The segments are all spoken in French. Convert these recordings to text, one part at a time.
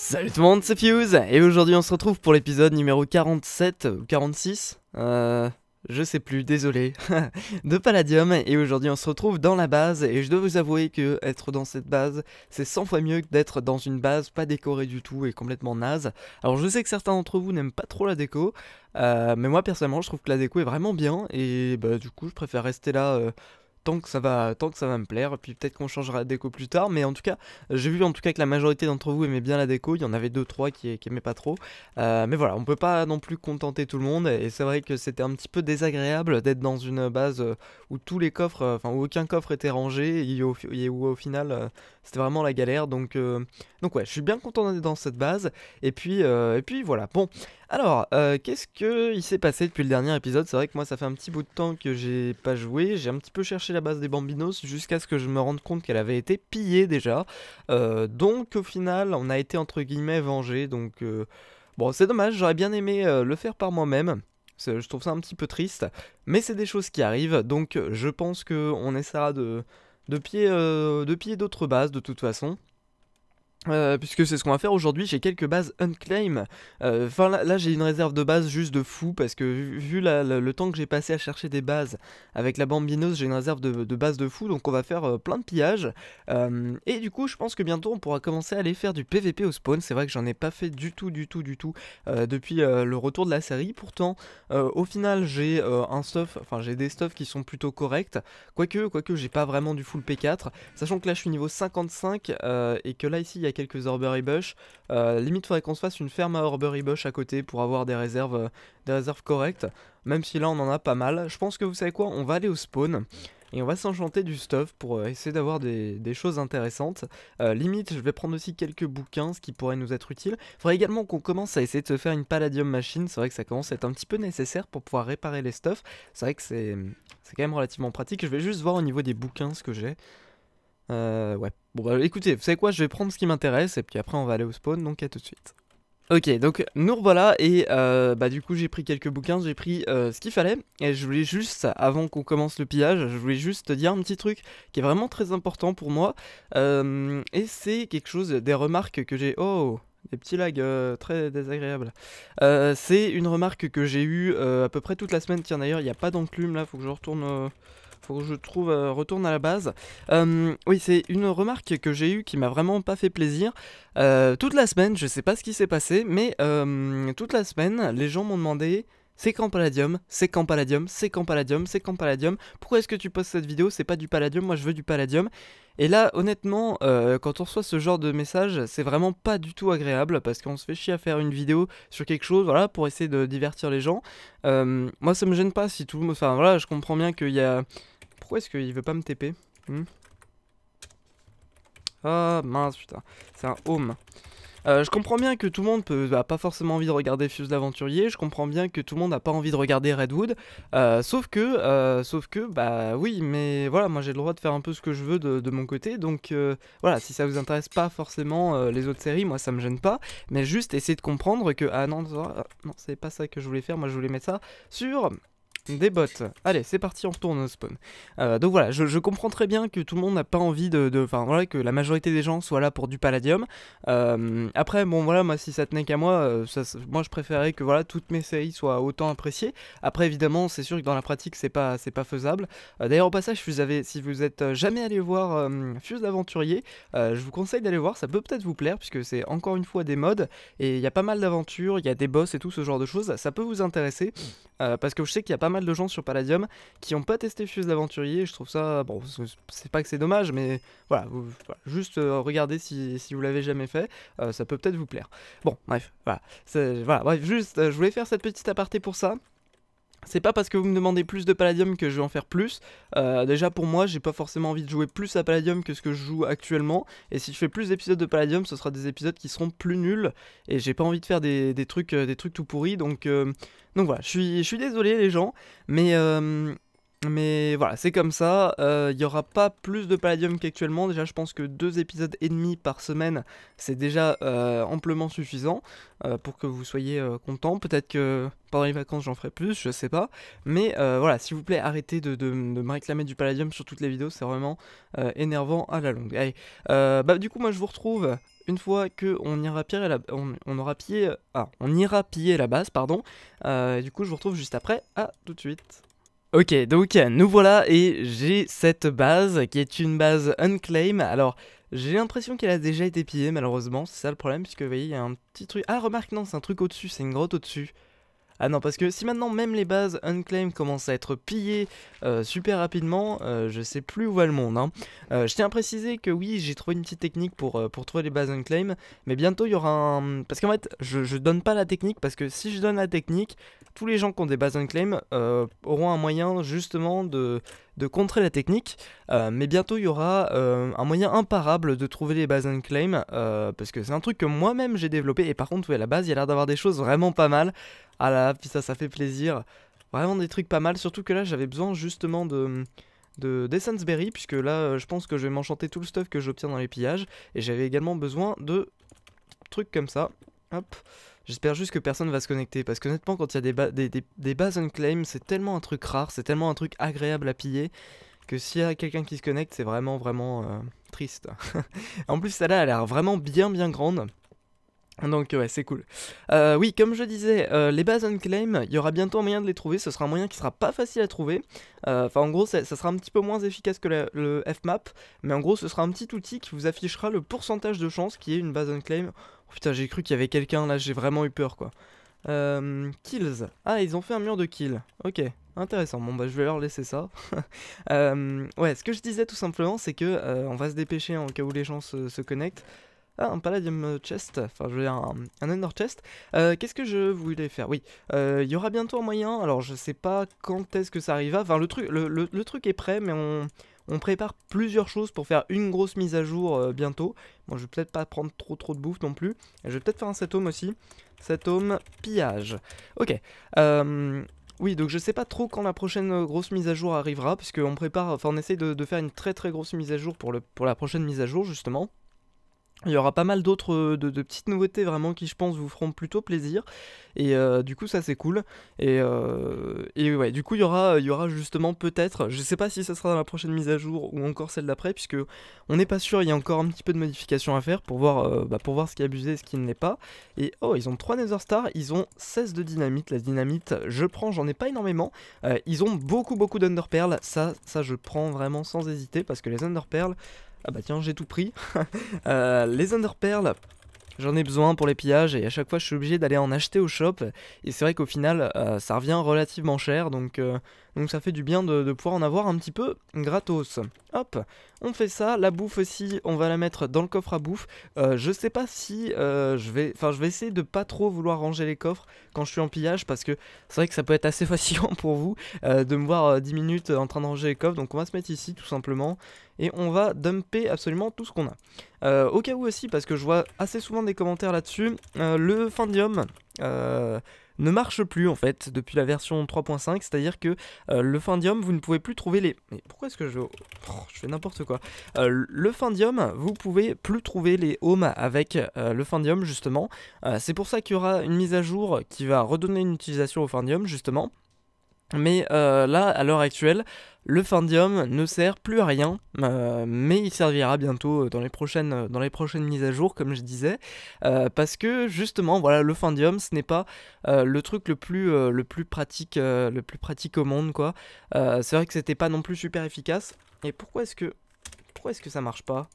Salut tout le monde, c'est Fuse et aujourd'hui on se retrouve pour l'épisode numéro 47 ou 46 euh, je sais plus, désolé, de Palladium et aujourd'hui on se retrouve dans la base et je dois vous avouer que être dans cette base c'est 100 fois mieux que d'être dans une base pas décorée du tout et complètement naze. Alors je sais que certains d'entre vous n'aiment pas trop la déco, euh, mais moi personnellement je trouve que la déco est vraiment bien et bah, du coup je préfère rester là euh, tant que ça va, que ça va me plaire. Puis peut-être qu'on changera la déco plus tard. Mais en tout cas, j'ai vu en tout cas que la majorité d'entre vous aimait bien la déco. Il y en avait deux trois qui, n'aimaient pas trop. Euh, mais voilà, on peut pas non plus contenter tout le monde. Et c'est vrai que c'était un petit peu désagréable d'être dans une base euh, où tous les coffres, euh, enfin où aucun coffre était rangé et où, au final c'était vraiment la galère. Donc donc ouais, je suis bien content d'être dans cette base. Et puis et puis voilà. Bon, alors, euh, qu'est-ce qu'il s'est passé depuis le dernier épisode C'est vrai que moi, ça fait un petit bout de temps que j'ai pas joué. J'ai un petit peu cherché la base des Bambinos jusqu'à ce que je me rende compte qu'elle avait été pillée déjà. Euh, donc, au final, on a été entre guillemets vengé. Donc, euh, bon, c'est dommage, j'aurais bien aimé le faire par moi-même. Je trouve ça un petit peu triste. Mais c'est des choses qui arrivent. Donc, je pense qu'on essaiera de, de piller d'autres bases de toute façon. Euh, puisque c'est ce qu'on va faire aujourd'hui, j'ai quelques bases unclaim. Euh, enfin là, j'ai une réserve de base juste de fou parce que vu, le temps que j'ai passé à chercher des bases avec la bambinose, j'ai une réserve de, base bases de fou, donc on va faire euh, plein de pillages. et du coup, je pense que bientôt on pourra commencer à aller faire du PVP au spawn. C'est vrai que j'en ai pas fait du tout, du tout, du tout depuis le retour de la série. Pourtant, au final, j'ai un stuff, enfin j'ai des stuffs qui sont plutôt corrects. Quoique, quoique, j'ai pas vraiment du full P4. Sachant que là, je suis niveau 55 et que là ici, il y a y a quelques orberry Bush. Euh, limite, faudrait qu'on se fasse une ferme à Horbury Bush à côté pour avoir des réserves, euh, des réserves correctes. Même si là, on en a pas mal. Je pense que vous savez quoi On va aller au spawn. Et on va s'enchanter du stuff pour euh, essayer d'avoir des, choses intéressantes. Euh, limite, je vais prendre aussi quelques bouquins, ce qui pourrait nous être utile. Il faudrait également qu'on commence à essayer de se faire une palladium machine. C'est vrai que ça commence à être un petit peu nécessaire pour pouvoir réparer les stuff. C'est vrai que c'est quand même relativement pratique. Je vais juste voir au niveau des bouquins ce que j'ai. Euh, ouais. Bon bah écoutez, vous savez quoi, je vais prendre ce qui m'intéresse et puis après on va aller au spawn, donc à tout de suite. Ok, donc nous revoilà et euh, bah du coup j'ai pris quelques bouquins, j'ai pris euh, ce qu'il fallait et je voulais juste, avant qu'on commence le pillage, je voulais juste te dire un petit truc qui est vraiment très important pour moi euh, et c'est quelque chose, des remarques que j'ai... Oh des petits lags très désagréables. c'est une remarque que j'ai eue à peu près toute la semaine. Tiens d'ailleurs, il n'y a pas d'enclume là, faut que je retourne faut que je trouve, euh, retourne à la base. oui, c'est une remarque que j'ai eue qui m'a vraiment pas fait plaisir. Euh, toute la semaine, je sais pas ce qui s'est passé, mais toute la semaine, les gens m'ont demandé c'est quand palladium C'est quand palladium C'est quand palladium C'est quand palladium Pourquoi est-ce que tu postes cette vidéo C'est pas du palladium, moi je veux du palladium. Et là, honnêtement, euh, quand on reçoit ce genre de message, c'est vraiment pas du tout agréable parce qu'on se fait chier à faire une vidéo sur quelque chose, voilà, pour essayer de divertir les gens. Euh, moi, ça me gêne pas si tout. Enfin, voilà, je comprends bien qu'il y a. Pourquoi est-ce qu'il veut pas me TP hmm? Ah mince, putain, c'est un home. Euh, je comprends bien que tout le monde n'a bah, pas forcément envie de regarder Fuse l'aventurier, je comprends bien que tout le monde n'a pas envie de regarder Redwood, euh, sauf que, euh, sauf que, bah oui, mais voilà, moi j'ai le droit de faire un peu ce que je veux de, mon côté, donc voilà, si ça vous intéresse pas forcément les autres séries, moi ça me gêne pas, mais juste essayer de comprendre que, ah non, non c'est pas ça que je voulais faire, moi je voulais mettre ça sur des bottes. Allez, c'est parti, on retourne au spawn. Euh, donc voilà, je, comprends très bien que tout le monde n'a pas envie de... Enfin voilà, que la majorité des gens soient là pour du palladium. Euh, après, bon voilà, moi si ça tenait qu'à moi, euh, moi je préférais que voilà, toutes mes séries soient autant appréciées. Après évidemment, c'est sûr que dans la pratique, c'est pas, pas faisable. D'ailleurs au passage, vous avez, si vous êtes jamais allé voir Fuse d'Aventurier, je vous conseille d'aller voir, ça peut peut-être vous plaire, puisque c'est encore une fois des modes, et il y a pas mal d'aventures, il y a des boss et tout ce genre de choses, ça peut vous intéresser, mmh. parce que je sais qu'il y a pas mal de gens sur Palladium qui n'ont pas testé Fuse d'Aventurier, Je trouve ça, bon, c'est pas que c'est dommage, mais voilà, juste euh, regardez si, si vous l'avez jamais fait, euh, ça peut peut-être vous plaire. Bon, bref, voilà, voilà bref, juste, euh, je voulais faire cette petite aparté pour ça c'est pas parce que vous me demandez plus de palladium que je vais en faire plus. Euh, déjà pour moi, j'ai pas forcément envie de jouer plus à palladium que ce que je joue actuellement. Et si je fais plus d'épisodes de palladium, ce sera des épisodes qui seront plus nuls. Et j'ai pas envie de faire des, trucs, euh, des trucs tout pourris. Donc, euh, donc voilà, je suis, je suis désolé les gens. Mais... Euh, mais voilà, c'est comme ça. Il euh, n'y aura pas plus de Palladium qu'actuellement. Déjà, je pense que deux épisodes et demi par semaine, c'est déjà euh, amplement suffisant euh, pour que vous soyez content. Peut-être que pendant les vacances, j'en ferai plus, je sais pas. Mais voilà, s'il vous plaît, arrêtez de, me réclamer du Palladium sur toutes les vidéos. C'est vraiment énervant à la longue. Allez, bah, du coup, moi, je vous retrouve une fois que on ira piller la, on, ah, on ira piller la base, pardon. du coup, je vous retrouve juste après. À tout de suite. Ok, donc nous voilà et j'ai cette base qui est une base unclaim. Alors, j'ai l'impression qu'elle a déjà été pillée malheureusement, c'est ça le problème, puisque vous voyez, il y a un petit truc... Ah, remarque, non, c'est un truc au-dessus, c'est une grotte au-dessus. Ah non, parce que si maintenant même les bases unclaim commencent à être pillées euh, super rapidement, euh, je sais plus où va le monde. Hein. Euh, je tiens à préciser que oui, j'ai trouvé une petite technique pour, pour trouver les bases unclaim mais bientôt il y aura un... Parce qu'en fait, je, je donne pas la technique, parce que si je donne la technique, tous les gens qui ont des bases unclaim auront un moyen justement de de contrer la technique, euh, mais bientôt il y aura euh, un moyen imparable de trouver les bases and claim, euh, parce que c'est un truc que moi-même j'ai développé, et par contre, oui à la base, il y a l'air d'avoir des choses vraiment pas mal. Ah là, puis ça, ça fait plaisir. Vraiment des trucs pas mal, surtout que là, j'avais besoin justement de de d'Essence Berry, puisque là, je pense que je vais m'enchanter tout le stuff que j'obtiens dans les pillages, et j'avais également besoin de trucs comme ça. Hop, J'espère juste que personne va se connecter parce que honnêtement, quand il y a des, bases des, des, bases c'est tellement un truc rare, c'est tellement un truc agréable à piller que s'il y a quelqu'un qui se connecte, c'est vraiment, vraiment euh, triste. en plus, celle-là, elle a l'air vraiment bien, bien grande. Donc ouais, c'est cool. Euh, oui, comme je disais, euh, les bases claim, il y aura bientôt un moyen de les trouver. Ce sera un moyen qui sera pas facile à trouver. Enfin, en gros, ça, sera un petit peu moins efficace que le FMAP, mais en gros, ce sera un petit outil qui vous affichera le pourcentage de chance qu'il y ait une base claim putain, j'ai cru qu'il y avait quelqu'un là, j'ai vraiment eu peur quoi. Euh, kills. Ah, ils ont fait un mur de kills. Ok, intéressant. Bon, bah, je vais leur laisser ça. Euh, ouais, ce que je disais tout simplement, c'est que euh, on va se dépêcher en hein, cas où les gens se, connectent. Ah, un Palladium Chest, enfin je veux dire un, un Chest. Qu'est-ce que je voulais faire Oui, il y aura bientôt un moyen, alors je sais pas quand est-ce que ça arrive. Enfin le truc, le, truc est prêt, mais on, on prépare plusieurs choses pour faire une grosse mise à jour euh, bientôt. bon, je vais peut-être pas prendre trop trop de bouffe non plus. je vais peut-être faire un homme aussi. homme pillage. Ok. Euh, oui, donc je sais pas trop quand la prochaine euh, grosse mise à jour arrivera, parce on prépare, enfin on essaye de, de, faire une très très grosse mise à jour pour, le, pour la prochaine mise à jour justement. Il y aura pas mal d'autres euh, de, petites nouveautés vraiment qui je pense vous feront plutôt plaisir et euh, du coup ça c'est cool et, euh, et, ouais du coup il y aura il y aura justement peut-être je sais pas si ça sera dans la prochaine mise à jour ou encore celle d'après puisque on n'est pas sûr il y a encore un petit peu de modifications à faire pour voir bah, voir ce qui est abusé et ce qui ne l'est pas et oh ils ont 3 Nether Stars ils ont 16 de dynamite la dynamite je prends j'en ai pas énormément ils ont beaucoup beaucoup perles ça ça je prends vraiment sans hésiter parce que les underpearls... Ah bah tiens, j'ai tout pris. Euh, les underperles, j'en ai besoin pour les pillages et à chaque fois je suis obligé d'aller en acheter au shop. Et c'est vrai qu'au final, euh, ça revient relativement cher, donc euh, donc ça fait du bien de, pouvoir en avoir un petit peu gratos. Hop, on fait ça. La bouffe aussi, on va la mettre dans le coffre à bouffe. Euh, je sais pas si euh, je vais... Enfin, je vais essayer de pas trop vouloir ranger les coffres quand je suis en pillage parce que c'est vrai que ça peut être assez facilement pour vous euh, de me voir 10 minutes en train de ranger les coffres. Donc on va se mettre ici tout simplement et on va dumper absolument tout ce qu'on a. au cas où aussi, parce que je vois assez souvent des commentaires là-dessus, le Fandium... Euh, ne marche plus en fait depuis la version 3.5, c'est-à-dire que euh, le Findium, vous ne pouvez plus trouver les... Mais pourquoi est-ce que je... Oh, je fais n'importe quoi. Euh, le Findium, vous pouvez plus trouver les homes avec euh, le Findium justement. c'est pour ça qu'il y aura une mise à jour qui va redonner une utilisation au Findium justement. Mais euh, là, à l'heure actuelle, le Fendium ne sert plus à rien, euh, mais il servira bientôt euh, dans les prochaines, dans les prochaines mises à jour, comme je disais, parce que justement, voilà, le Fendium, ce n'est pas le truc le plus, le plus pratique, le plus pratique au monde, quoi. c'est vrai que c'était pas non plus super efficace. Et pourquoi est-ce que, pourquoi est-ce que ça marche pas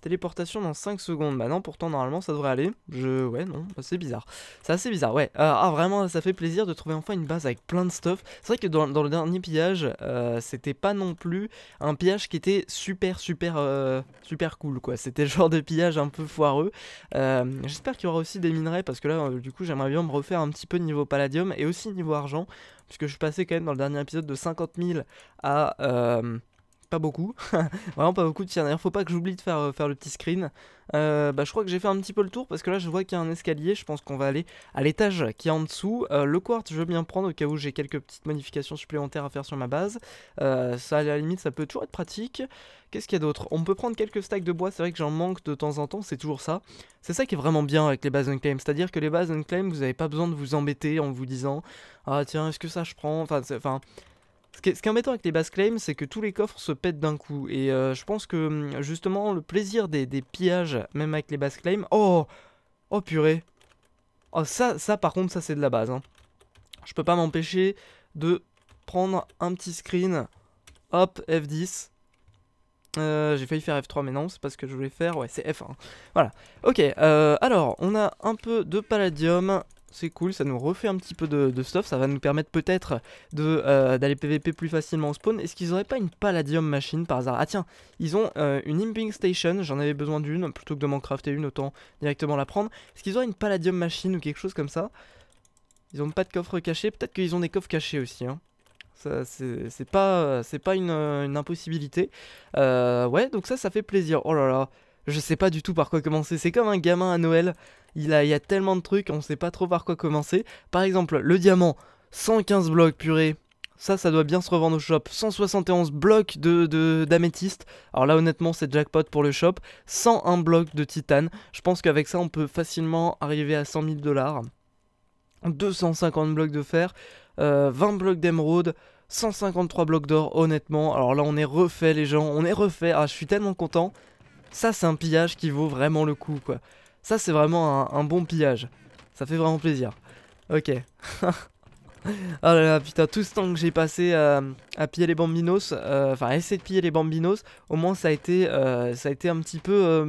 Téléportation dans 5 secondes. Bah non, pourtant, normalement, ça devrait aller. Je... Ouais, non, bah, c'est bizarre. C'est assez bizarre, ouais. Euh, ah, vraiment, ça fait plaisir de trouver enfin une base avec plein de stuff. C'est vrai que dans, le dernier pillage, euh, c'était pas non plus un pillage qui était super, super, euh, super cool, quoi. C'était le genre de pillage un peu foireux. J'espère qu'il y aura aussi des minerais, parce que là, du coup, j'aimerais bien me refaire un petit peu niveau palladium et aussi niveau argent, puisque je suis passé quand même dans le dernier épisode de 50 000 à pas beaucoup, vraiment pas beaucoup. Tiens, d'ailleurs, faut pas que j'oublie de faire, euh, faire le petit screen. Euh, bah, je crois que j'ai fait un petit peu le tour parce que là, je vois qu'il y a un escalier. Je pense qu'on va aller à l'étage qui est en dessous. Euh, le quartz, je veux bien prendre au cas où j'ai quelques petites modifications supplémentaires à faire sur ma base. ça, à la limite, ça peut toujours être pratique. Qu'est-ce qu'il y a d'autre On peut prendre quelques stacks de bois. C'est vrai que j'en manque de temps en temps, c'est toujours ça. C'est ça qui est vraiment bien avec les bases unclaim. C'est-à-dire que les bases unclaim, vous n'avez pas besoin de vous embêter en vous disant Ah, tiens, est-ce que ça je prends Enfin, enfin ce qui, est, embêtant avec les bass claims, c'est que tous les coffres se pètent d'un coup. Et euh, je pense que hum, justement, le plaisir des, pillages, même avec les bass claims. Oh Oh purée Oh, ça, ça par contre, ça c'est de la base. Hein. Je peux pas m'empêcher de prendre un petit screen. Hop, F10. Euh, j'ai failli faire F3 mais non c'est pas ce que je voulais faire, ouais c'est F1 Voilà, ok, euh, alors on a un peu de palladium c'est cool, ça nous refait un petit peu de, stuff, ça va nous permettre peut-être euh, d'aller PVP plus facilement au spawn. Est-ce qu'ils auraient pas une palladium machine par hasard Ah tiens, ils ont euh, une imping station, j'en avais besoin d'une, plutôt que de m'en crafter une, autant directement la prendre. Est-ce qu'ils auraient une palladium machine ou quelque chose comme ça Ils ont pas de coffre caché, peut-être qu'ils ont des coffres cachés aussi, hein c'est pas, pas une, impossibilité. Euh, ouais, donc ça, ça fait plaisir. Oh là là, je sais pas du tout par quoi commencer. C'est comme un gamin à Noël, il, a, il y a tellement de trucs, on sait pas trop par quoi commencer. Par exemple, le diamant, 115 blocs, purés. Ça, ça doit bien se revendre au shop. 171 blocs de d'améthyste. Alors là, honnêtement, c'est jackpot pour le shop. 101 blocs de titane. Je pense qu'avec ça, on peut facilement arriver à 100 000 dollars. 250 blocs de fer. 20 euh, blocs d'émeraude. 153 blocs d'or, honnêtement. Alors là, on est refait, les gens. On est refait. Ah, je suis tellement content. Ça, c'est un pillage qui vaut vraiment le coup, quoi. Ça, c'est vraiment un, bon pillage. Ça fait vraiment plaisir. Ok. oh là là, putain, tout ce temps que j'ai passé euh, à piller les bambinos, euh, enfin, à essayer de piller les bambinos, au moins, ça a été, euh, ça a été un petit peu...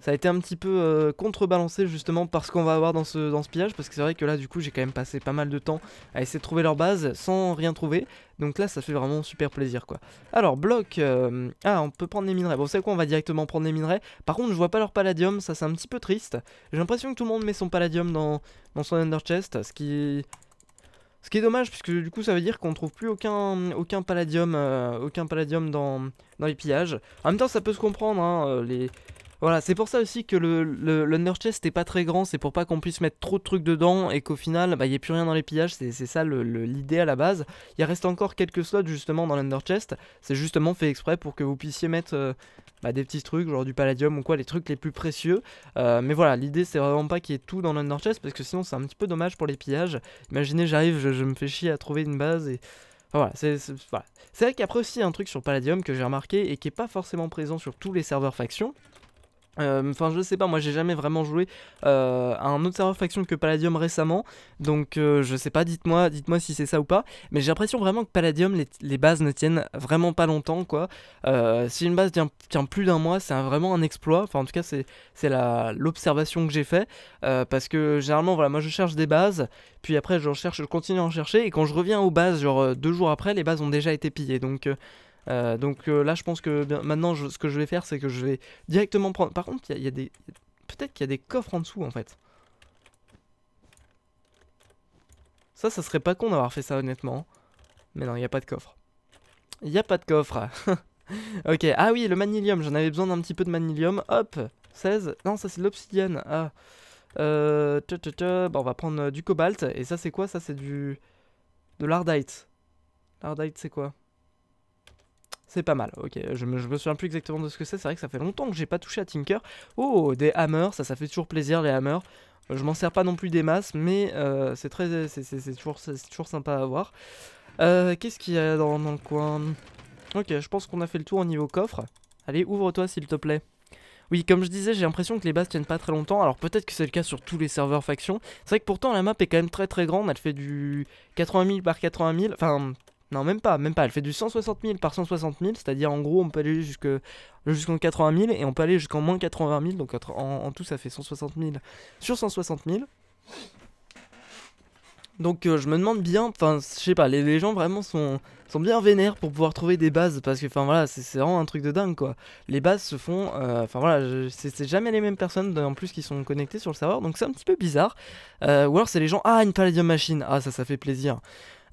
Ça a été un petit peu euh, contrebalancé justement par ce qu'on va avoir dans ce, dans ce pillage parce que c'est vrai que là du coup j'ai quand même passé pas mal de temps à essayer de trouver leur base sans rien trouver donc là ça fait vraiment super plaisir quoi. Alors bloc, euh, ah on peut prendre les minerais, bon c'est quoi on va directement prendre les minerais par contre je vois pas leur palladium ça c'est un petit peu triste j'ai l'impression que tout le monde met son palladium dans, son under chest ce qui... Ce qui est dommage puisque du coup ça veut dire qu'on trouve plus aucun, aucun palladium, euh, aucun palladium dans, dans les pillages. En même temps ça peut se comprendre, hein, les, voilà, c'est pour ça aussi que le, le, l'underchest n'est pas très grand, c'est pour pas qu'on puisse mettre trop de trucs dedans et qu'au final, il bah, n'y ait plus rien dans les pillages, c'est, ça le, l'idée à la base. Il reste encore quelques slots justement dans l'underchest, c'est justement fait exprès pour que vous puissiez mettre euh, bah, des petits trucs, genre du palladium ou quoi, les trucs les plus précieux. Euh, mais voilà, l'idée c'est vraiment pas qu'il y ait tout dans l'underchest parce que sinon c'est un petit peu dommage pour les pillages. Imaginez, j'arrive, je, me fais chier à trouver une base et. Voilà, c'est, c'est, qu'après c'est vrai qu'après aussi un truc sur Palladium que j'ai remarqué et qui n'est pas forcément présent sur tous les serveurs factions, euh, enfin, je sais pas, moi j'ai jamais vraiment joué euh, à un autre serveur faction que Palladium récemment, donc euh, je sais pas, dites-moi dites si c'est ça ou pas, mais j'ai l'impression vraiment que Palladium, les, bases ne tiennent vraiment pas longtemps, quoi. si une base tient, plus d'un mois, c'est vraiment un exploit, enfin en tout cas c'est l'observation que j'ai fait, parce que généralement, voilà, moi je cherche des bases, puis après je recherche, je continue à en chercher, et quand je reviens aux bases, genre deux jours après, les bases ont déjà été pillées, donc... Euh, donc euh, là, je pense que maintenant, ce que je vais faire, c'est que je vais directement prendre. Par contre, il y, a, des. Peut-être qu'il y a des coffres en dessous en fait. Ça, ça serait pas con d'avoir fait ça honnêtement. Mais non, il n'y a pas de coffre. Il n'y a pas de coffre. ok, ah oui, le manilium. J'en avais besoin d'un petit peu de manilium. Hop, 16. Non, ça c'est de l'obsidienne. Ah. Euh, tcha Bon, on va prendre euh, du cobalt. Et ça, c'est quoi Ça, c'est du. De l'ardite. L'ardite, c'est quoi c'est pas mal. Ok, je me, souviens plus exactement de ce que c'est. C'est vrai que ça fait longtemps que j'ai pas touché à Tinker. Oh, des hammers, ça, ça fait toujours plaisir les hammers. Euh, je m'en sers pas non plus des masses, mais euh, c'est très, c'est toujours, toujours, sympa à voir. Euh, qu'est-ce qu'il y a dans, dans le coin Ok, je pense qu'on a fait le tour au niveau coffre. Allez, ouvre-toi s'il te plaît. Oui, comme je disais, j'ai l'impression que les bases tiennent pas très longtemps. Alors peut-être que c'est le cas sur tous les serveurs factions. C'est vrai que pourtant la map est quand même très très grande. Elle fait du 80 000 par 80 000. Enfin, non, même pas, même pas. Elle fait du 160 000 par 160 000, c'est-à-dire en gros, on peut aller jusqu'en 80 000 et on peut aller jusqu'en moins 80 000, donc en, tout, ça fait 160 000 sur 160 000. Donc euh, je me demande bien, enfin, je sais pas, les, gens vraiment sont, sont bien vénères pour pouvoir trouver des bases, parce que, enfin voilà, c'est vraiment un truc de dingue, quoi. Les bases se font, euh, enfin voilà, c'est jamais les mêmes personnes en plus qui sont connectées sur le serveur, donc c'est un petit peu bizarre. Euh, ou alors c'est les gens, ah, une Palladium Machine, ah, ça, ça fait plaisir.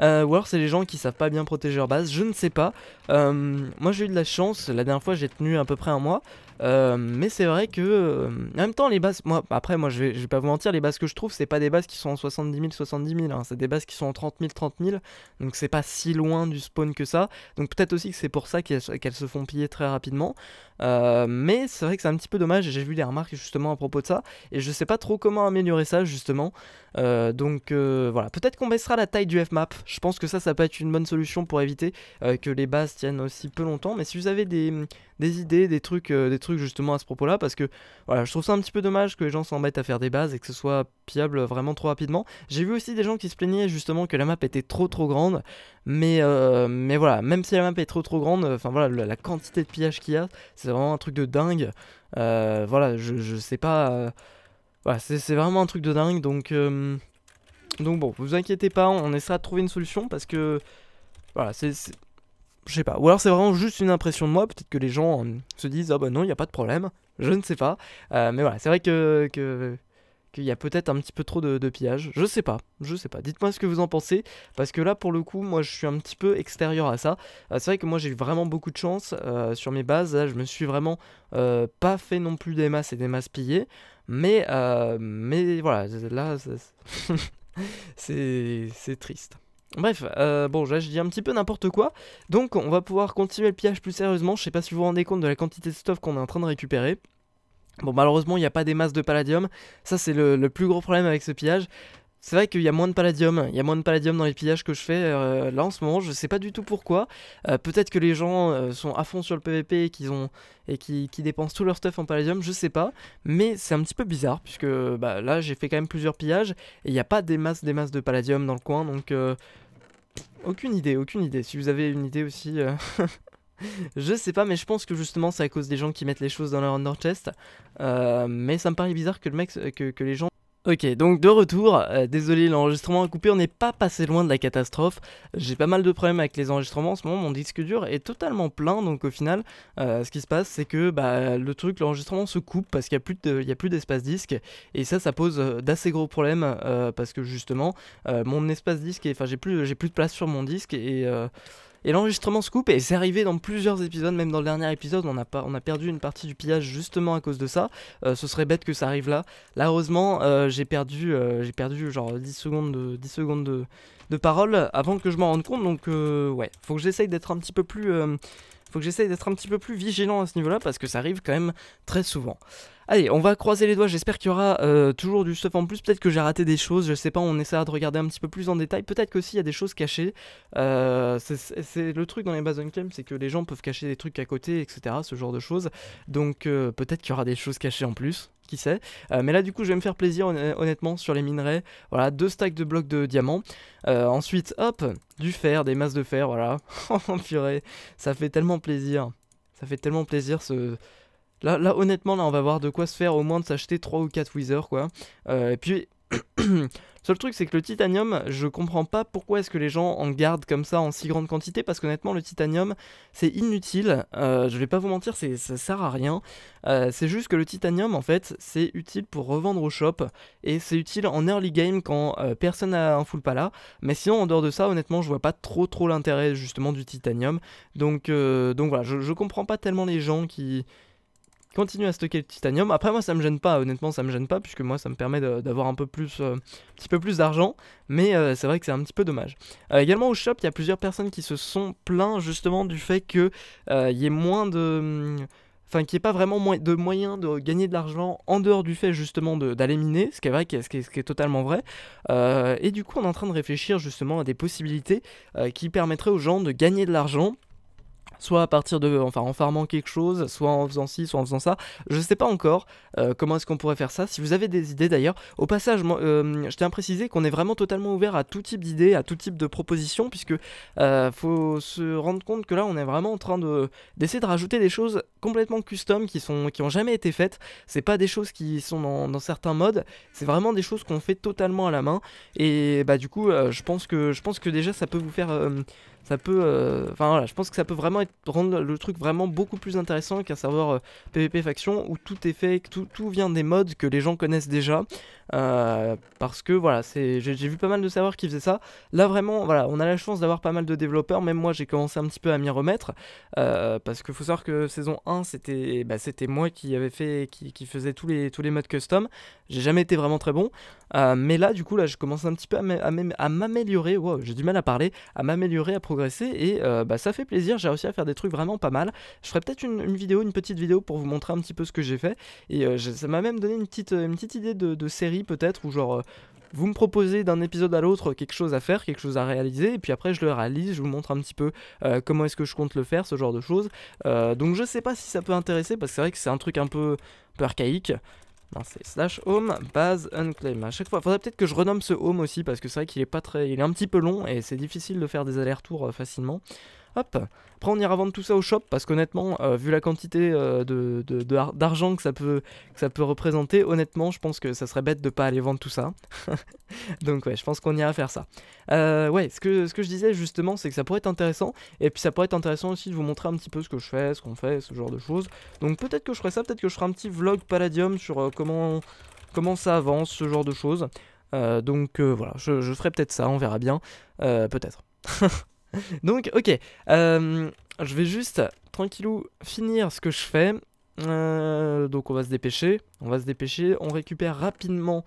Euh, ou alors c'est les gens qui savent pas bien protéger leur base, je ne sais pas. Euh, moi j'ai eu de la chance, la dernière fois j'ai tenu à peu près un mois. Euh, mais c'est vrai que, euh, en même temps, les bases, moi, après, moi, je vais, pas vous mentir, les bases que je trouve, c'est pas des bases qui sont en 70 000, 70 000, c'est des bases qui sont en 30 000, 30 000, donc c'est pas si loin du spawn que ça. Donc peut-être aussi que c'est pour ça qu'elles se font piller très rapidement. Euh, mais c'est vrai que c'est un petit peu dommage, j'ai vu des remarques justement à propos de ça, et je sais pas trop comment améliorer ça justement. donc voilà, peut-être qu'on baissera la taille du F map je pense que ça, ça peut être une bonne solution pour éviter que les bases tiennent aussi peu longtemps, mais si vous avez des, des idées, des trucs, euh, des trucs justement à ce propos-là, parce que voilà, je trouve ça un petit peu dommage que les gens s'embêtent à faire des bases et que ce soit pillable vraiment trop rapidement. J'ai vu aussi des gens qui se plaignaient justement que la map était trop trop grande, mais, euh, mais voilà, même si la map est trop trop grande, euh, enfin voilà, la, quantité de pillage qu'il y a, c'est vraiment un truc de dingue. voilà, je, sais pas. voilà, c'est vraiment un truc de dingue, donc. donc bon, vous inquiétez pas, on essaiera de trouver une solution parce que voilà, c'est je sais pas. Ou alors c'est vraiment juste une impression de moi. Peut-être que les gens euh, se disent ah bah non, il n'y a pas de problème. Je ne sais pas. Euh, mais voilà, c'est vrai que, que qu'il y a peut-être un petit peu trop de, de, pillage. Je sais pas, je sais pas. Dites-moi ce que vous en pensez, parce que là, pour le coup, moi, je suis un petit peu extérieur à ça. Euh, c'est vrai que moi, j'ai eu vraiment beaucoup de chance sur mes bases. je me suis vraiment pas fait non plus des masses et des masses pillées. Mais, mais voilà, là, c'est triste. Bref, euh, bon, là je dis un petit peu n'importe quoi. Donc on va pouvoir continuer le pillage plus sérieusement. Je sais pas si vous vous rendez compte de la quantité de stuff qu'on est en train de récupérer. Bon, malheureusement, il n'y a pas des masses de palladium. Ça, c'est le, plus gros problème avec ce pillage. C'est vrai qu'il y a moins de palladium, il y a moins de palladium dans les pillages que je fais euh, là en ce moment, je sais pas du tout pourquoi. Euh, peut-être que les gens sont à fond sur le PVP et qu'ils ont et qui, dépensent tout leur stuff en palladium, je sais pas. Mais c'est un petit peu bizarre puisque bah, là j'ai fait quand même plusieurs pillages et il n'y a pas des masses des masses de palladium dans le coin donc aucune idée, aucune idée. Si vous avez une idée aussi, euh, je sais pas, mais je pense que justement c'est à cause des gens qui mettent les choses dans leur nord chest euh, mais ça me paraît bizarre que, le mec, que les gens Ok, donc de retour, euh, désolé l'enregistrement a coupé, on n'est pas passé loin de la catastrophe. J'ai pas mal de problèmes avec les enregistrements en ce moment, mon disque dur est totalement plein, donc au final, euh, ce qui se passe, c'est que bah, le truc, l'enregistrement se coupe parce qu'il n'y a plus d'espace disque, et ça, ça pose euh, d'assez gros problèmes parce que justement, mon espace disque, enfin, j'ai plus, plus de place sur mon disque, et et l'enregistrement se coupe, et c'est arrivé dans plusieurs épisodes, même dans le dernier épisode, on a, pas, on a perdu une partie du pillage justement à cause de ça. Euh, ce serait bête que ça arrive là. Là, heureusement, euh, j'ai perdu, euh, perdu genre 10 secondes de, 10 secondes de, de parole avant que je m'en rende compte, donc ouais, faut que j'essaye d'être un petit peu plus faut que j'essaye d'être un petit peu plus vigilant à ce niveau-là parce que ça arrive quand même très souvent. Allez, on va croiser les doigts, j'espère qu'il y aura euh, toujours du stuff en plus, peut-être que j'ai raté des choses, je sais pas, on essaiera de regarder un petit peu plus en détail, peut-être qu'aussi il y a des choses cachées, euh, c'est le truc dans les bases c'est que les gens peuvent cacher des trucs à côté, etc., ce genre de choses, donc euh, peut-être qu'il y aura des choses cachées en plus, qui sait. mais là, du coup, je vais me faire plaisir, honnêtement, sur les minerais. Voilà, deux stacks de blocs de diamants. ensuite, hop, du fer, des masses de fer, voilà. en oh, purée, ça fait tellement plaisir. Ça fait tellement plaisir ce, Là, honnêtement, là, on va voir de quoi se faire au moins de s'acheter 3 ou 4 Wither, quoi. Euh, et puis, le seul truc, c'est que le titanium, je comprends pas pourquoi est-ce que les gens en gardent comme ça en si grande quantité, parce qu'honnêtement, le titanium, c'est inutile. Euh, je vais pas vous mentir, ça sert à rien. Euh, c'est juste que le titanium, en fait, c'est utile pour revendre au shop, et c'est utile en early game quand personne n'a un full pala. Mais sinon, en dehors de ça, honnêtement, je vois pas trop trop l'intérêt justement du titanium. Donc, donc voilà, je, je comprends pas tellement les gens qui, Continue à stocker le titanium. Après moi ça me gêne pas, honnêtement ça me gêne pas puisque moi ça me permet d'avoir un peu plus, euh, petit peu plus d'argent. Mais euh, c'est vrai que c'est un petit peu dommage. Euh, également au shop, il y a plusieurs personnes qui se sont plaints justement du fait que il y ait moins de mm, enfin qu'il n'y ait pas vraiment de moyens de gagner de l'argent en dehors du fait justement d'aller miner, ce qui est vrai, ce qui est, ce qui est totalement vrai. et du coup, on est en train de réfléchir justement à des possibilités qui permettraient aux gens de gagner de l'argent soit à partir de enfin en farmant quelque chose, soit en faisant ci, soit en faisant ça. Je sais pas encore euh, comment est-ce qu'on pourrait faire ça. Si vous avez des idées d'ailleurs, au passage, euh, je tiens à préciser qu'on est vraiment totalement ouvert à tout type d'idées, à tout type de propositions, puisque euh, faut se rendre compte que là, on est vraiment en train de d'essayer de rajouter des choses complètement custom qui sont ont jamais été faites. C'est pas des choses qui sont dans, certains modes, c'est vraiment des choses qu'on fait totalement à la main. Et bah du coup, je pense que je pense que déjà ça peut vous faire ça peut. Euh, enfin je pense que ça peut vraiment rendre le truc vraiment beaucoup plus intéressant qu'un serveur PvP euh, faction où tout est fake, tout, tout vient des modes que les gens connaissent déjà. Euh, parce que voilà, j'ai vu pas mal de serveurs qui faisaient ça. Là vraiment, voilà, on a la chance d'avoir pas mal de développeurs. Même moi, j'ai commencé un petit peu à m'y remettre euh, parce que faut savoir que saison 1, c'était bah, c'était moi qui avait fait, qui, qui, faisait tous les tous les modes custom. J'ai jamais été vraiment très bon, euh, mais là du coup là, je commence un petit peu à m'améliorer. j'ai du mal à parler, à m'améliorer, à progresser et bah, ça fait plaisir. J'ai réussi à faire des trucs vraiment pas mal. Je ferai peut-être une, vidéo, une petite vidéo pour vous montrer un petit peu ce que j'ai fait et ça m'a même donné une petite une petite idée de série peut-être, ou genre euh, vous me proposez d'un épisode à l'autre quelque chose à faire, quelque chose à réaliser, et puis après je le réalise, je vous montre un petit peu euh, comment est-ce que je compte le faire, ce genre de choses. Euh, donc je sais pas si ça peut intéresser, parce que c'est vrai que c'est un truc un peu, peu archaïque. c'est slash home base unclaim. À chaque fois, faudrait peut-être que je renomme ce home aussi, parce que c'est vrai qu'il est pas très. Il est un petit peu long et c'est difficile de faire des allers-retours facilement. Hop. Après, on ira vendre tout ça au shop parce qu'honnêtement, euh, vu la quantité euh, de, d'argent que ça, peut, que ça peut représenter, honnêtement, je pense que ça serait bête de pas aller vendre tout ça. Donc, ouais, je pense qu'on ira faire ça. Euh, ouais, ce que, ce que je disais justement, c'est que ça pourrait être intéressant. Et puis, ça pourrait être intéressant aussi de vous montrer un petit peu ce que je fais, ce qu'on fait, ce genre de choses. Donc, peut-être que je ferai ça, peut-être que je ferai un petit vlog Palladium sur comment, comment ça avance, ce genre de choses. donc voilà, je, ferai peut-être ça, on verra bien. peut-être. Donc, ok. Euh, je vais juste, tranquillou, finir ce que je fais. Euh, donc, on va se dépêcher. On va se dépêcher. On récupère rapidement,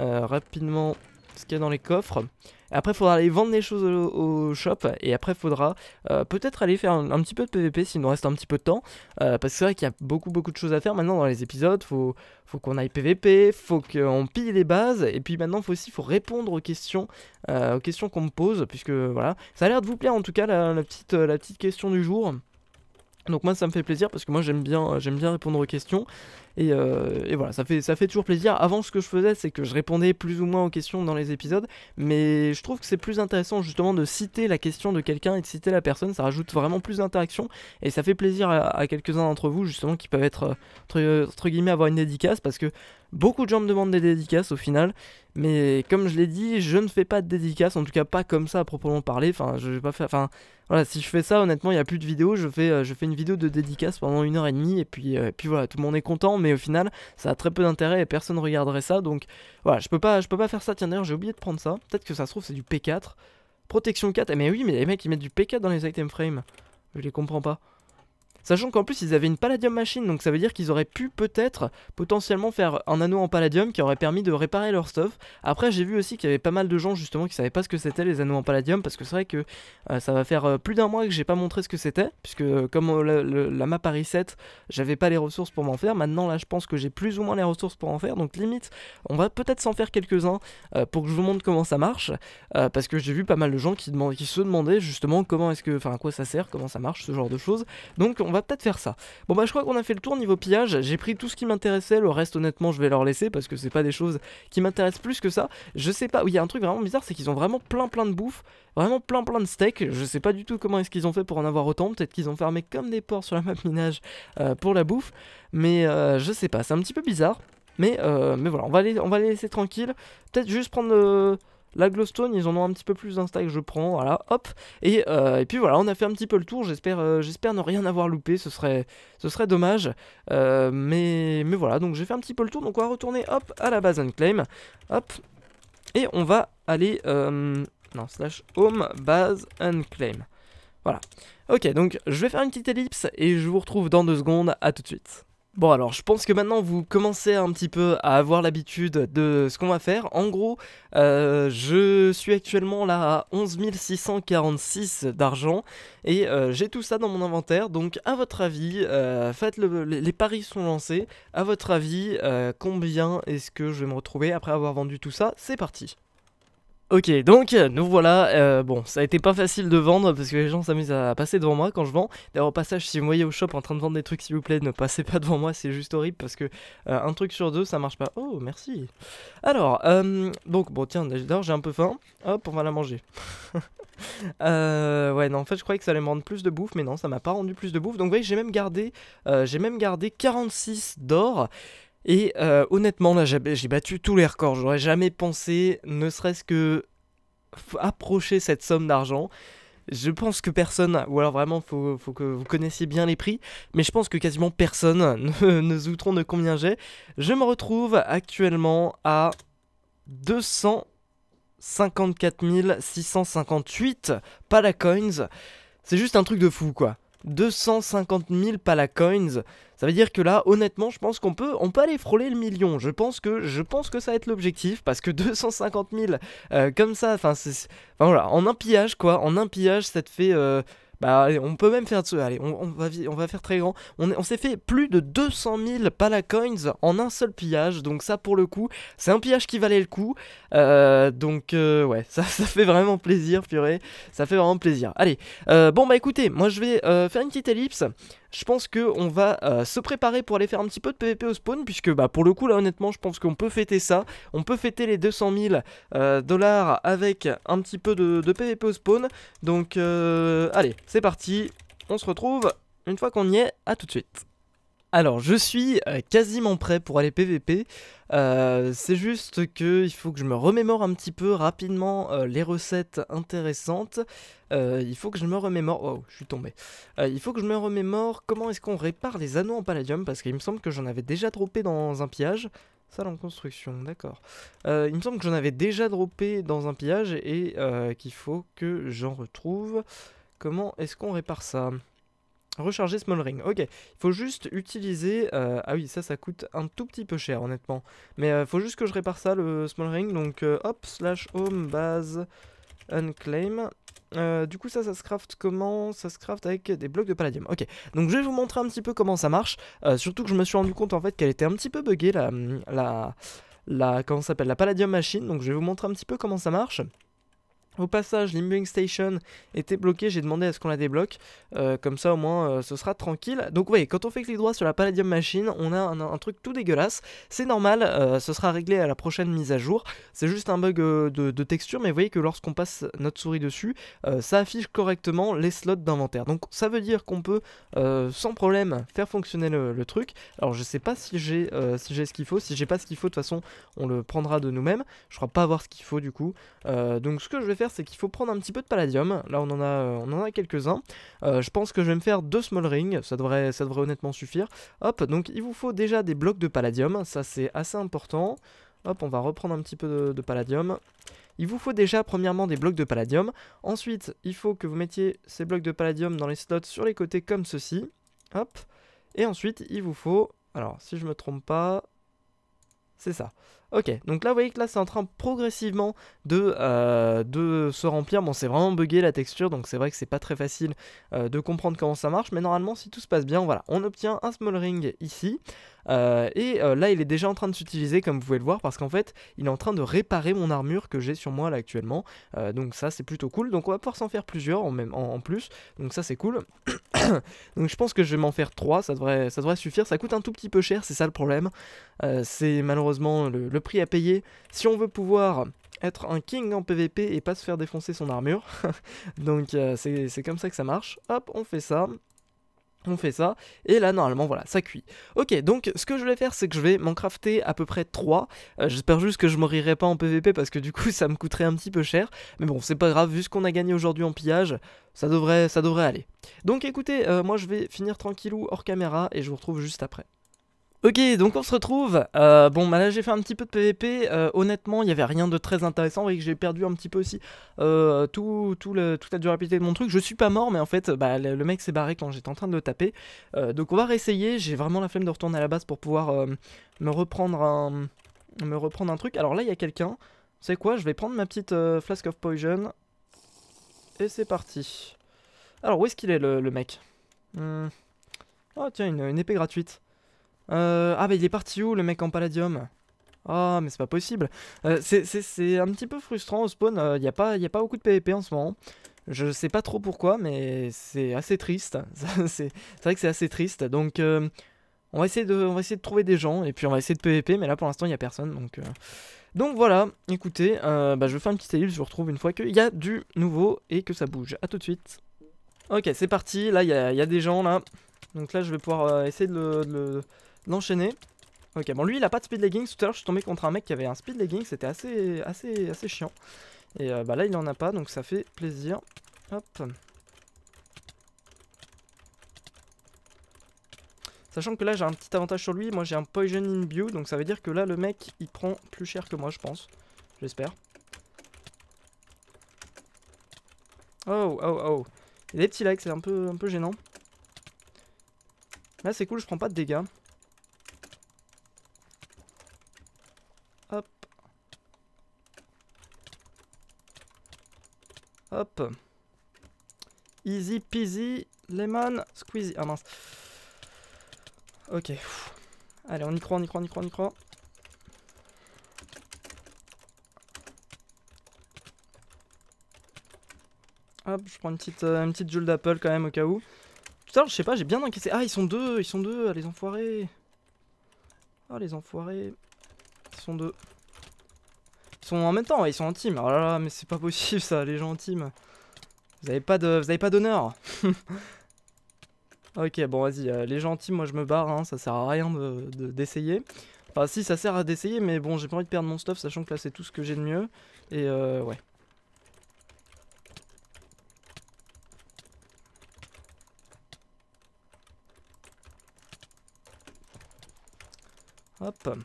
euh, rapidement ce qu'il y a dans les coffres. Après, il faudra aller vendre les choses au, shop. Et après, il faudra euh, peut-être aller faire un, petit peu de PVP s'il nous reste un petit peu de temps. Euh, parce que c'est vrai qu'il y a beaucoup, beaucoup de choses à faire maintenant dans les épisodes. Faut, faut qu'on aille PVP, faut qu'on pille les bases. Et puis maintenant, il faut aussi répondre aux questions, euh, aux questions qu'on me pose. Puisque voilà, ça a l'air de vous plaire en tout cas petite, la petite question du jour. Donc moi ça me fait plaisir parce que moi j'aime bien euh, j'aime bien répondre aux questions euh, et, voilà ça fait ça fait toujours plaisir. Avant ce que je faisais c'est que je répondais plus ou moins aux questions dans les épisodes mais je trouve que c'est plus intéressant justement de citer la question de quelqu'un et de citer la personne ça rajoute vraiment plus d'interaction et ça fait plaisir à, quelques-uns d'entre vous justement qui peuvent être euh, entre, guillemets avoir une dédicace parce que Beaucoup de gens me demandent des dédicaces au final, mais comme je l'ai dit, je ne fais pas de dédicaces, en tout cas pas comme ça à proprement parler. Enfin, je vais pas faire. Enfin, voilà, si je fais ça, honnêtement, il n'y a plus de vidéo. Euh, je fais, une vidéo de dédicace pendant une heure et demie, euh, et puis, voilà, tout le monde est content, mais au final, ça a très peu d'intérêt et personne ne regarderait ça. Donc voilà, je peux pas, je peux pas faire ça. Tiens, d'ailleurs, j'ai oublié de prendre ça. Peut-être que ça se trouve, c'est du P4. Protection 4. Eh, mais oui, mais les mecs, ils mettent du P4 dans les item frames. Je les comprends pas. Sachant qu'en plus ils avaient une palladium machine, donc ça veut dire qu'ils auraient pu peut-être potentiellement faire un anneau en palladium qui aurait permis de réparer leur stuff. Après j'ai vu aussi qu'il y avait pas mal de gens justement qui savaient pas ce que c'était les anneaux en palladium, parce que c'est vrai que euh, ça va faire euh, plus d'un mois que j'ai pas montré ce que c'était, puisque euh, comme la, map à reset, j'avais pas les ressources pour m'en faire. Maintenant là je pense que j'ai plus ou moins les ressources pour en faire, donc limite on va peut-être s'en faire quelques-uns pour que je vous montre comment ça marche, parce que j'ai vu pas mal de gens qui, qui se demandaient justement comment est-ce que, enfin à quoi ça sert, comment ça marche, ce genre de choses. Donc on va peut-être faire ça. Bon bah je crois qu'on a fait le tour niveau pillage, j'ai pris tout ce qui m'intéressait, le reste honnêtement je vais leur laisser parce que c'est pas des choses qui m'intéressent plus que ça. Je sais pas, oui il y a un truc vraiment bizarre, c'est qu'ils ont vraiment plein plein de bouffe, vraiment plein plein de steaks, je sais pas du tout comment est-ce qu'ils ont fait pour en avoir autant, peut-être qu'ils ont fermé comme des porcs sur la map minage euh, pour la bouffe, mais euh, je sais pas, c'est un petit peu bizarre. Mais, euh, mais voilà, on va, les, on va les laisser tranquilles. Peut-être juste prendre... La Glowstone, ils en ont un petit peu plus d'insta que je prends, voilà, hop. Euh, et, puis voilà, on a fait un petit peu le tour, j'espère euh, j'espère ne rien avoir loupé, ce serait, ce serait dommage. Euh, mais, mais voilà, donc j'ai fait un petit peu le tour, donc on va retourner, hop, à la base Unclaim, hop. Et on va aller, non, slash home, base claim. Voilà. Ok, donc je vais faire une petite ellipse et je vous retrouve dans deux secondes, à tout de suite. Bon alors je pense que maintenant vous commencez un petit peu à avoir l'habitude de ce qu'on va faire. En gros, euh, je suis actuellement là à 11 646 d'argent et euh, j'ai tout ça dans mon inventaire. Donc à votre avis, euh, faites le, les, paris sont lancés. À votre avis, combien est-ce que je vais me retrouver après avoir vendu tout ça C'est parti. Ok, donc euh, nous voilà. Euh, bon, ça a été pas facile de vendre parce que les gens s'amusent à passer devant moi quand je vends. D'ailleurs, au passage, si vous voyez au shop en train de vendre des trucs, s'il vous plaît, ne passez pas devant moi, c'est juste horrible parce que euh, un truc sur deux, ça marche pas. Oh, merci. Alors, donc, bon, tiens, d'ailleurs, j'ai un peu faim. Hop, on va la manger. ouais, non, en fait, je croyais que ça allait me rendre plus de bouffe, mais non, ça m'a pas rendu plus de bouffe. Donc, vous voyez, j'ai même gardé, j'ai même gardé 46 d'or. Et euh, honnêtement, là, j'ai battu tous les records. J'aurais jamais pensé, ne serait-ce que approcher cette somme d'argent. Je pense que personne, ou alors vraiment, faut, faut que vous connaissiez bien les prix, mais je pense que quasiment personne ne, nous de combien j'ai. Je me retrouve actuellement à 254 658 pas coins. C'est juste un truc de fou, quoi. 250 000 palacoins. Ça veut dire que là, honnêtement, je pense qu'on peut, on peut aller frôler le million. Je pense que, je pense que ça va être l'objectif parce que 250 000 euh, comme ça, enfin, voilà, en un pillage quoi, en un pillage, ça te fait. Euh, bah, on peut même faire de Allez, on, va, faire très grand. On, s'est fait plus de 200 000 palacoins en un seul pillage. Donc, ça, pour le coup, c'est un pillage qui valait le coup. Euh, donc, euh, ouais, ça, fait vraiment plaisir, purée. Ça fait vraiment plaisir. Allez, euh, bon, bah écoutez, moi je vais faire une petite ellipse je pense qu'on va euh, se préparer pour aller faire un petit peu de PvP au spawn, puisque bah, pour le coup, là honnêtement, je pense qu'on peut fêter ça. On peut fêter les 200 000 euh, dollars avec un petit peu de, de PvP au spawn. Donc euh, allez, c'est parti, on se retrouve une fois qu'on y est, à tout de suite. Alors, je suis quasiment prêt pour aller PVP. Euh, c'est juste que il faut que je me remémore un petit peu rapidement euh, les recettes intéressantes. Euh, il faut que je me remémore. Oh, je suis tombé. il faut que je me remémore comment est-ce qu'on répare les anneaux en palladium parce qu'il me semble que j'en avais déjà droppé dans un pillage. Salle en construction, d'accord. il me semble que j'en avais déjà droppé dans un pillage et qu'il faut que j'en retrouve. Comment est-ce qu'on répare ça Recharger Small Ring, ok. Il faut juste utiliser... Euh, ah oui, ça, ça coûte un tout petit peu cher, honnêtement. Mais il euh, faut juste que je répare ça, le Small Ring. Donc, euh, hop, slash home base unclaim. du coup ça, ça se craft comment Ça se craft avec des blocs de palladium. Ok, donc je vais vous montrer un petit peu comment ça marche. surtout que je me suis rendu compte en fait qu'elle était un petit peu buggée, la... la, la comment s'appelle La palladium machine. Donc je vais vous montrer un petit peu comment ça marche. Au passage, l'imbuing Station était bloquée, j'ai demandé à ce qu'on la débloque, euh, comme ça au moins euh, ce sera tranquille. Donc vous voyez, quand on fait clic droit sur la Palladium Machine, on a un, truc tout dégueulasse, c'est normal, euh, ce sera réglé à la prochaine mise à jour, c'est juste un bug de, texture, mais vous voyez que lorsqu'on passe notre souris dessus, ça affiche correctement les slots d'inventaire. Donc ça veut dire qu'on peut sans problème faire fonctionner le, truc. Alors je sais pas si j'ai si j'ai ce qu'il faut, si j'ai pas ce qu'il faut de toute façon on le prendra de nous-mêmes, je crois pas avoir ce qu'il faut du coup. donc ce que je vais faire c'est qu'il faut prendre un petit peu de palladium. Là, on en a, euh, on en a quelques-uns. Euh, je pense que je vais me faire deux small rings. Ça devrait, ça devrait honnêtement suffire. Hop, donc il vous faut déjà des blocs de palladium. Ça, c'est assez important. Hop, on va reprendre un petit peu de, de, palladium. Il vous faut déjà premièrement des blocs de palladium. Ensuite, il faut que vous mettiez ces blocs de palladium dans les slots sur les côtés comme ceci. Hop. Et ensuite, il vous faut... Alors, si je me trompe pas... C'est ça. Ok, donc là vous voyez que là c'est en train progressivement de, euh, de se remplir. Bon c'est vraiment buggé la texture donc c'est vrai que c'est pas très facile euh, de comprendre comment ça marche. Mais normalement si tout se passe bien, voilà, on obtient un small ring ici. Euh, et là il est déjà en train de s'utiliser comme vous pouvez le voir parce qu'en fait il est en train de réparer mon armure que j'ai sur moi là actuellement. donc ça c'est plutôt cool. Donc on va pouvoir s'en faire plusieurs en, même, en, plus. Donc ça c'est cool. donc je pense que je vais m'en faire trois. ça devrait, ça devrait suffire. Ça coûte un tout petit peu cher, c'est ça le problème. c'est malheureusement le prix à payer si on veut pouvoir être un king en PvP et pas se faire défoncer son armure. Donc euh, c'est comme ça que ça marche. Hop, on fait ça. On fait ça, et là normalement voilà, ça cuit. Ok, donc ce que je vais faire c'est que je vais m'en crafter à peu près 3. Euh, j'espère juste que je rirai pas en PvP parce que du coup ça me coûterait un petit peu cher. Mais bon, c'est pas grave, vu ce qu'on a gagné aujourd'hui en pillage, ça devrait, ça devrait aller. Donc écoutez, euh, moi je vais finir tranquillou hors caméra et je vous retrouve juste après. Ok, donc on se retrouve. Euh, bon, bah là j'ai fait un petit peu de PVP. Euh, honnêtement, il n'y avait rien de très intéressant voyez que j'ai perdu un petit peu aussi euh, tout, le, toute la durabilité de mon truc. Je suis pas mort, mais en fait, bah, le, mec s'est barré quand j'étais en train de le taper. donc on va réessayer. J'ai vraiment la flemme de retourner à la base pour pouvoir me, reprendre un, me reprendre un truc. Alors là, il y a quelqu'un. C'est quoi Je vais prendre ma petite flask of poison. Et c'est parti. Alors, où est-ce qu'il est, le, mec Oh, tiens, une épée gratuite. Euh, ah bah il est parti où le mec en palladium Ah mais c'est pas possible. Euh, c'est un petit peu frustrant au spawn, il euh, y n'y a, pas, y a pas beaucoup de PvP en ce moment. Je sais pas trop pourquoi mais c'est assez triste. c'est vrai que c'est assez triste. Donc on, va essayer de, on va essayer de trouver des gens et puis on va essayer de PvP mais là pour l'instant il n'y a personne donc... Donc voilà, écoutez, bah, je je faire un petit live. je vous retrouve une fois qu'il y a du nouveau et que ça bouge. A tout de suite. Ok, c'est parti, là il y a, des gens là. Donc là je vais pouvoir essayer de de le L'enchaîner. Ok, bon lui il a pas de speed leggings. Tout à l'heure je suis tombé contre un mec qui avait un speed legging, c'était assez, assez, assez chiant. Et euh, bah là il en a pas donc ça fait plaisir. Hop. Sachant que là j'ai un petit avantage sur lui, moi j'ai un poison in view, donc ça veut dire que là le mec il prend plus cher que moi je pense. J'espère. Oh oh oh. Il a des petits lags, c'est un peu, un peu gênant. Là c'est cool, je prends pas de dégâts. Easy peasy, lemon, squeezy. Ah mince. Ok. Allez, on y croit, on y croit, on y croit, on y croit. Hop, je prends une petite, euh, petite joule d'apple quand même au cas où. Tout à je sais pas, j'ai bien encaissé. Ah, ils sont deux, ils sont deux, Allez ah, les enfoirés. Ah, les enfoirés. Ils sont deux. Ils sont en même temps, ils sont en team. Oh là là, mais c'est pas possible ça, les gens en team. Vous avez pas de, vous avez pas d'honneur. ok, bon vas-y, euh, les gens en team, moi je me barre, hein, ça sert à rien d'essayer. De, enfin si, ça sert à d'essayer, mais bon, j'ai pas envie de perdre mon stuff, sachant que là c'est tout ce que j'ai de mieux. Et euh, ouais. Hop.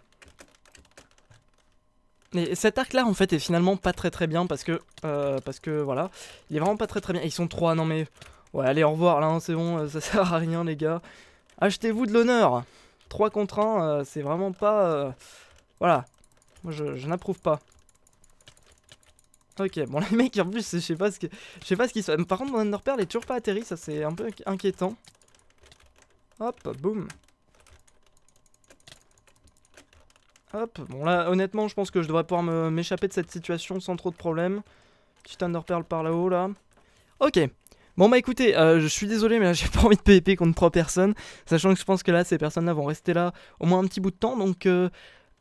Mais cet arc là en fait est finalement pas très très bien parce que euh, parce que voilà il est vraiment pas très très bien. ils sont trois non mais ouais allez au revoir là hein, c'est bon euh, ça sert à rien les gars. Achetez-vous de l'honneur. 3 contre 1 euh, c'est vraiment pas voilà moi je, n'approuve pas. Ok bon les mecs en plus je sais pas ce que je sais pas ce qu'ils sont. Par contre mon underpearl est toujours pas atterri ça c'est un peu inquiétant. Hop boum. Hop, bon là, honnêtement, je pense que je devrais pouvoir m'échapper de cette situation sans trop de problèmes. Petit underpearl par là-haut, là. Ok. Bon bah écoutez, euh, je suis désolé mais là j'ai pas envie de PvP contre 3 personnes, sachant que je pense que là ces personnes-là vont rester là au moins un petit bout de temps, donc euh,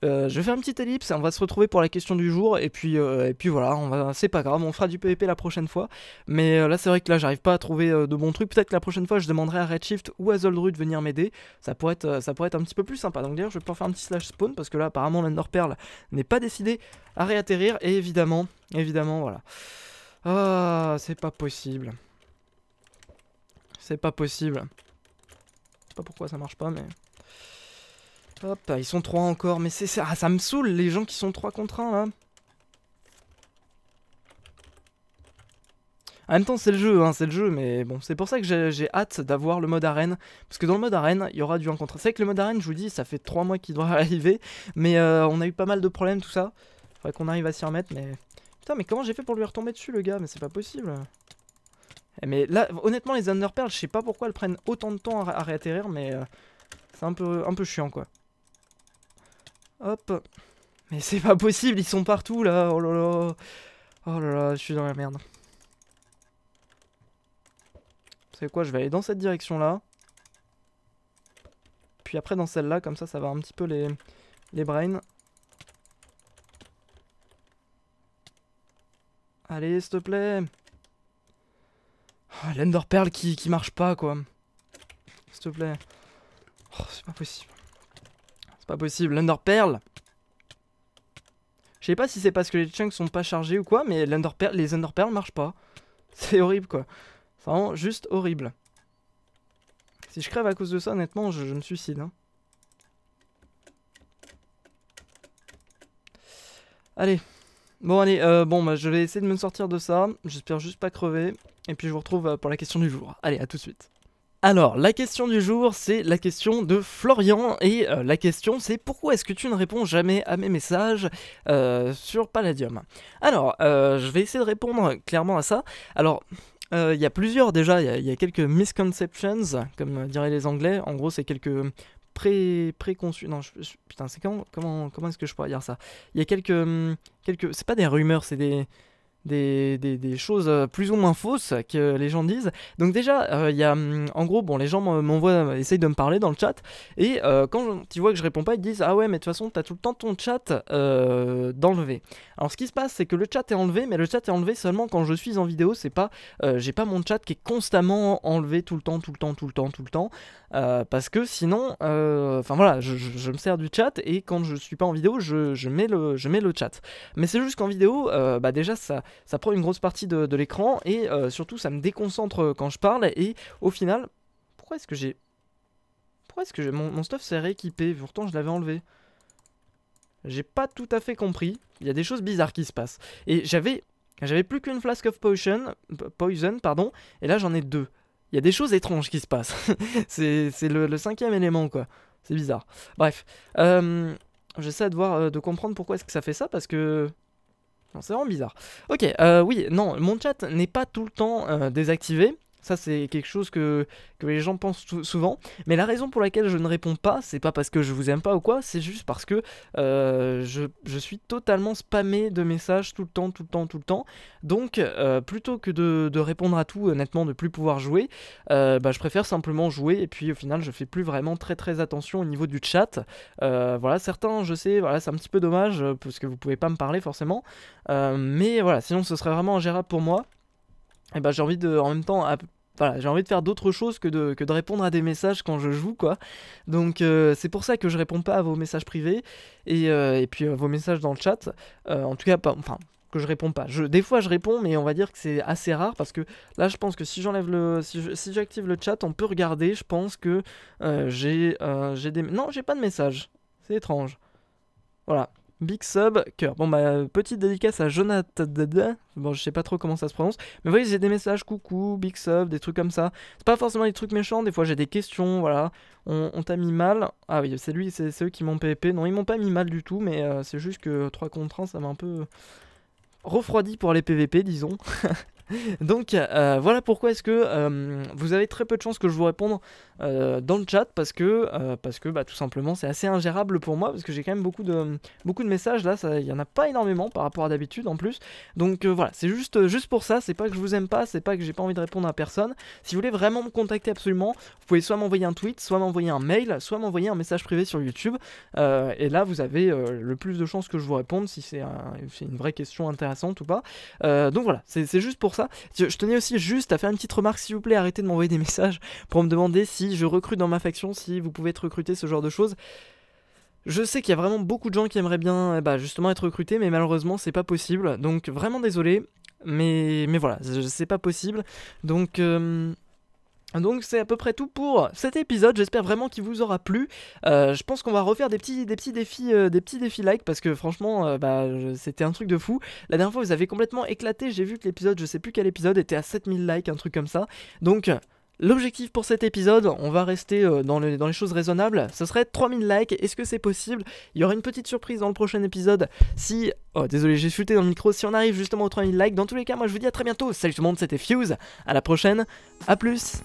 euh, je vais faire une petite ellipse, on va se retrouver pour la question du jour, et puis, euh, et puis voilà, va, c'est pas grave, on fera du PvP la prochaine fois, mais euh, là c'est vrai que là j'arrive pas à trouver de bons trucs, peut-être que la prochaine fois je demanderai à Redshift ou à Zoldru de venir m'aider, ça, pourrait être, ça pourrait être un petit peu plus sympa, donc d'ailleurs je vais pouvoir faire un petit slash spawn, parce que là apparemment l'Enderpearl n'est pas décidé à réatterrir, et évidemment, évidemment, voilà. Ah, c'est pas possible. C'est pas possible. Je sais pas pourquoi ça marche pas, mais... Hop, ils sont trois encore, mais c'est ah, ça, me saoule les gens qui sont trois contre 1 là. En même temps, c'est le jeu, hein, c'est le jeu, mais bon, c'est pour ça que j'ai hâte d'avoir le mode arène. Parce que dans le mode arène, il y aura du 1 contre. C'est que le mode arène, je vous dis, ça fait 3 mois qu'il doit arriver, mais euh, on a eu pas mal de problèmes, tout ça. Faudrait qu'on arrive à s'y remettre, mais. Putain, mais comment j'ai fait pour lui retomber dessus, le gars Mais c'est pas possible. Eh, mais là, honnêtement, les Underpearls, je sais pas pourquoi elles prennent autant de temps à, réatterrir, mais euh, c'est un peu, un peu chiant, quoi. Hop. Mais c'est pas possible, ils sont partout là. Oh là là. Oh là là, je suis dans la merde. C'est quoi Je vais aller dans cette direction là. Puis après dans celle là, comme ça, ça va un petit peu les, les brains. Allez, s'il te plaît. Oh, L'Ender qui, qui marche pas quoi. S'il te plaît. Oh, c'est pas possible pas possible. l'under-pearl Je sais pas si c'est parce que les chunks sont pas chargés ou quoi, mais underpearl, les Underpearls marchent pas. C'est horrible quoi. C'est vraiment juste horrible. Si je crève à cause de ça, honnêtement, je, me suicide. Hein. Allez. Bon, allez, euh, bon, bah, je vais essayer de me sortir de ça. J'espère juste pas crever. Et puis je vous retrouve euh, pour la question du jour. Allez, à tout de suite. Alors, la question du jour, c'est la question de Florian, et euh, la question c'est pourquoi est-ce que tu ne réponds jamais à mes messages euh, sur Palladium Alors, euh, je vais essayer de répondre clairement à ça. Alors, il y a plusieurs déjà, il y, a quelques misconceptions, comme diraient les anglais, en gros c'est quelques préconçus. Non, putain, c'est comment, comment est-ce que je pourrais dire ça Il y a quelques. quelques c'est pas des rumeurs, c'est des des, choses euh, plus ou moins fausses que les gens disent. Donc déjà, euh, il y a, mm, en gros, bon, les gens m'envoient, euh, essayent de me parler dans le chat, et quand tu vois que je réponds pas, ils disent ah ouais, mais de toute façon, t'as tout le temps ton chat d'enlever. Alors ce qui se passe, c'est que le chat est enlevé, mais le chat est enlevé seulement quand je suis en vidéo. C'est pas, j'ai pas mon chat qui est constamment enlevé tout le temps, tout le temps, tout le temps, tout le temps. Euh, parce que sinon, euh, enfin voilà, je, me sers du chat et quand je suis pas en vidéo, je, mets, le, chat. Mais c'est juste qu'en vidéo, euh, bah déjà ça, ça prend une grosse partie de, l'écran et surtout ça me déconcentre quand je parle et au final, pourquoi est-ce que j'ai... Pourquoi est-ce que mon, mon stuff s'est rééquipé Pourtant je l'avais enlevé. J'ai pas tout à fait compris. Il y a des choses bizarres qui se passent. Et j'avais j'avais plus qu'une flasque of potion, poison, pardon, et là j'en ai deux il y a des choses étranges qui se passent. c'est le, cinquième élément, quoi. C'est bizarre. Bref. Euh, j'essaie de voir, euh, de comprendre pourquoi est-ce que ça fait ça, parce que... C'est vraiment bizarre. Ok, euh, oui, non, mon chat n'est pas tout le temps désactivé. Ça, c'est quelque chose que, les gens pensent souvent. Mais la raison pour laquelle je ne réponds pas, c'est pas parce que je vous aime pas ou quoi, c'est juste parce que euh, je, suis totalement spammé de messages tout le temps, tout le temps, tout le temps. Donc, euh, plutôt que de, répondre à tout, honnêtement, de plus pouvoir jouer, euh, bah, je préfère simplement jouer. Et puis, au final, je fais plus vraiment très très attention au niveau du chat. voilà, certains, je sais, voilà, c'est un petit peu dommage parce que vous pouvez pas me parler forcément. mais voilà, sinon, ce serait vraiment ingérable pour moi. Et bah, j'ai envie de en même temps voilà, j'ai envie de faire d'autres choses que de, que de répondre à des messages quand je joue, quoi. Donc euh, c'est pour ça que je réponds pas à vos messages privés et, euh, puis à euh, vos messages dans le chat. en tout cas, pas, enfin, que je réponds pas. Je, des fois je réponds, mais on va dire que c'est assez rare parce que là je pense que si j'enlève le, si, j'active le chat, on peut regarder. Je pense que j'ai, j'ai des, non, j'ai pas de messages C'est étrange. Voilà, Big Sub, cœur. Bon, bah, petite dédicace à Jonathan. Bon, je sais pas trop comment ça se prononce. Mais vous voyez, j'ai des messages coucou, Big Sub, des trucs comme ça. C'est pas forcément des trucs méchants, des fois j'ai des questions, voilà. On, t'a mis mal. Ah oui, c'est lui, c'est eux qui m'ont PVP. Non, ils m'ont pas mis mal du tout, mais euh, c'est juste que 3 contre 1, ça m'a un peu refroidi pour les PVP, disons. Donc euh, voilà pourquoi est-ce que euh, vous avez très peu de chances que je vous réponde euh, dans le chat parce que, parce que bah, tout simplement c'est assez ingérable pour moi parce que j'ai quand même beaucoup de, beaucoup de messages là, il n'y en a pas énormément par rapport à d'habitude en plus. Donc voilà, c'est juste, juste pour ça, c'est pas que je vous aime pas, c'est pas que j'ai pas envie de répondre à personne. Si vous voulez vraiment me contacter absolument, vous pouvez soit m'envoyer un tweet, soit m'envoyer un mail, soit m'envoyer un message privé sur YouTube. et là vous avez le plus de chances que je vous réponde si c'est une vraie question intéressante ou pas. donc voilà, c'est juste pour je, tenais aussi juste à faire une petite remarque, s'il vous plaît, arrêtez de m'envoyer des messages pour me demander si je recrute dans ma faction, si vous pouvez être recruté, ce genre de choses. Je sais qu'il y a vraiment beaucoup de gens qui aimeraient bien eh bah, justement être recrutés, mais malheureusement c'est pas possible. Donc vraiment désolé, mais, mais voilà, c'est pas possible. Donc... Euh, donc c'est à peu près tout pour cet épisode, j'espère vraiment qu'il vous aura plu. Euh, je pense qu'on va refaire des petits, des petits défis euh, des petits défis like parce que franchement euh, bah, c'était un truc de fou. La dernière fois vous avez complètement éclaté, j'ai vu que l'épisode, je sais plus quel épisode, était à 7000 likes, un truc comme ça. Donc... L'objectif pour cet épisode, on va rester euh, dans, les choses raisonnables, ce serait 3000 likes, est-ce que c'est possible Il y aura une petite surprise dans le prochain épisode si... Oh désolé j'ai chuté dans le micro, si on arrive justement aux 3000 likes, dans tous les cas moi je vous dis à très bientôt, salut tout le monde c'était Fuse, à la prochaine, à plus